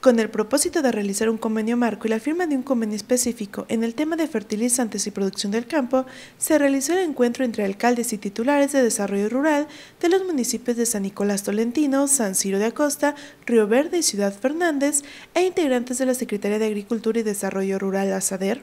Con el propósito de realizar un convenio marco y la firma de un convenio específico en el tema de fertilizantes y producción del campo, se realizó el encuentro entre alcaldes y titulares de desarrollo rural de los municipios de San Nicolás Tolentino, San Ciro de Acosta, Río Verde y Ciudad Fernández e integrantes de la Secretaría de Agricultura y Desarrollo Rural, ASADER.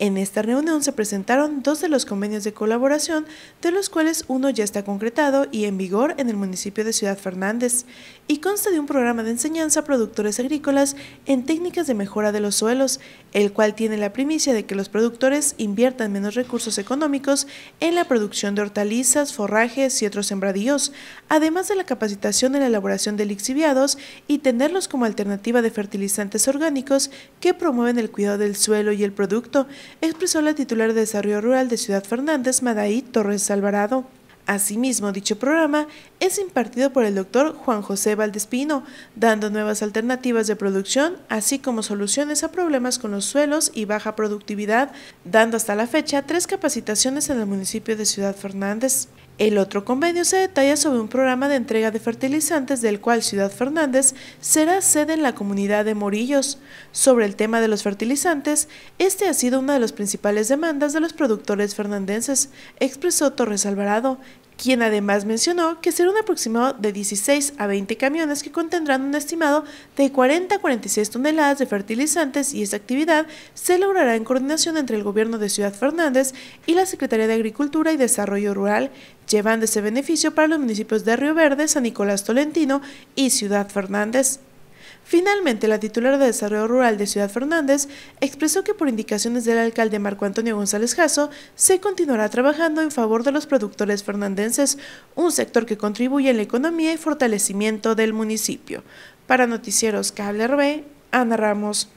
En esta reunión se presentaron dos de los convenios de colaboración, de los cuales uno ya está concretado y en vigor en el municipio de Ciudad Fernández, y consta de un programa de enseñanza a productores agrícolas en técnicas de mejora de los suelos, el cual tiene la primicia de que los productores inviertan menos recursos económicos en la producción de hortalizas, forrajes y otros sembradíos, además de la capacitación en la elaboración de lixiviados y tenerlos como alternativa de fertilizantes orgánicos que promueven el cuidado del suelo y el producto, expresó la titular de Desarrollo Rural de Ciudad Fernández, Madaí Torres Alvarado. Asimismo, dicho programa es impartido por el doctor Juan José Valdespino, dando nuevas alternativas de producción, así como soluciones a problemas con los suelos y baja productividad, dando hasta la fecha tres capacitaciones en el municipio de Ciudad Fernández. El otro convenio se detalla sobre un programa de entrega de fertilizantes del cual Ciudad Fernández será sede en la comunidad de Morillos. Sobre el tema de los fertilizantes, este ha sido una de las principales demandas de los productores fernandenses, expresó Torres Alvarado, quien además mencionó que será un aproximado de 16 a 20 camiones que contendrán un estimado de 40 a 46 toneladas de fertilizantes y esta actividad se logrará en coordinación entre el gobierno de Ciudad Fernández y la Secretaría de Agricultura y Desarrollo Rural, llevando ese beneficio para los municipios de Río Verde, San Nicolás Tolentino y Ciudad Fernández. Finalmente, la titular de Desarrollo Rural de Ciudad Fernández expresó que por indicaciones del alcalde Marco Antonio González Jasso, se continuará trabajando en favor de los productores fernandenses, un sector que contribuye a la economía y fortalecimiento del municipio. Para Noticieros Cable RB, Ana Ramos.